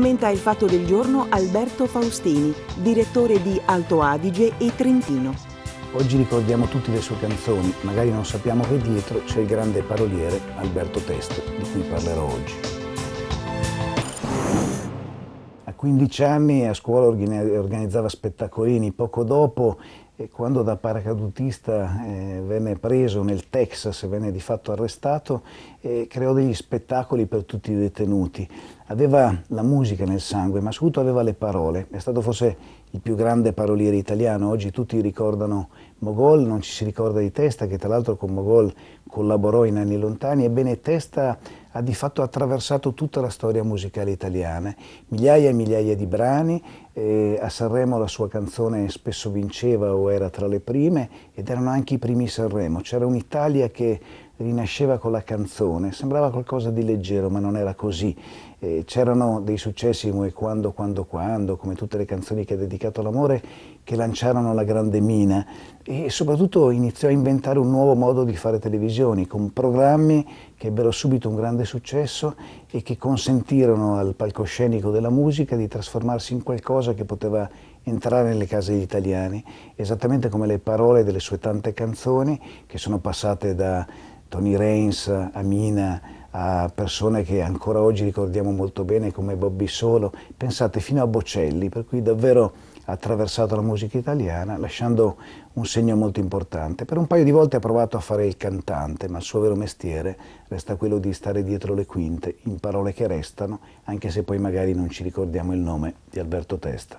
Commenta il fatto del giorno Alberto Faustini, direttore di Alto Adige e Trentino. Oggi ricordiamo tutte le sue canzoni, magari non sappiamo che dietro c'è il grande paroliere Alberto Teste, di cui parlerò oggi. A 15 anni a scuola organizzava spettacolini, poco dopo e quando da paracadutista eh, venne preso nel Texas, e venne di fatto arrestato, eh, creò degli spettacoli per tutti i detenuti. Aveva la musica nel sangue, ma soprattutto aveva le parole. È stato forse il più grande paroliere italiano. Oggi tutti ricordano Mogol, non ci si ricorda di Testa, che tra l'altro con Mogol collaborò in anni lontani. Ebbene, Testa ha di fatto attraversato tutta la storia musicale italiana, migliaia e migliaia di brani, eh, a Sanremo la sua canzone spesso vinceva o era tra le prime ed erano anche i primi Sanremo, c'era un'Italia che rinasceva con la canzone, sembrava qualcosa di leggero ma non era così, eh, c'erano dei successi come Quando, Quando, Quando, come tutte le canzoni che ha dedicato all'amore, che lanciarono la grande mina e soprattutto iniziò a inventare un nuovo modo di fare televisioni, con programmi che ebbero subito un grande successo e che consentirono al palcoscenico della musica di trasformarsi in qualcosa che poteva entrare nelle case degli italiani, esattamente come le parole delle sue tante canzoni che sono passate da Tony Reigns a Mina, a persone che ancora oggi ricordiamo molto bene come Bobby Solo, pensate fino a Bocelli, per cui davvero ha attraversato la musica italiana lasciando un segno molto importante. Per un paio di volte ha provato a fare il cantante, ma il suo vero mestiere resta quello di stare dietro le quinte, in parole che restano, anche se poi magari non ci ricordiamo il nome di Alberto Testa.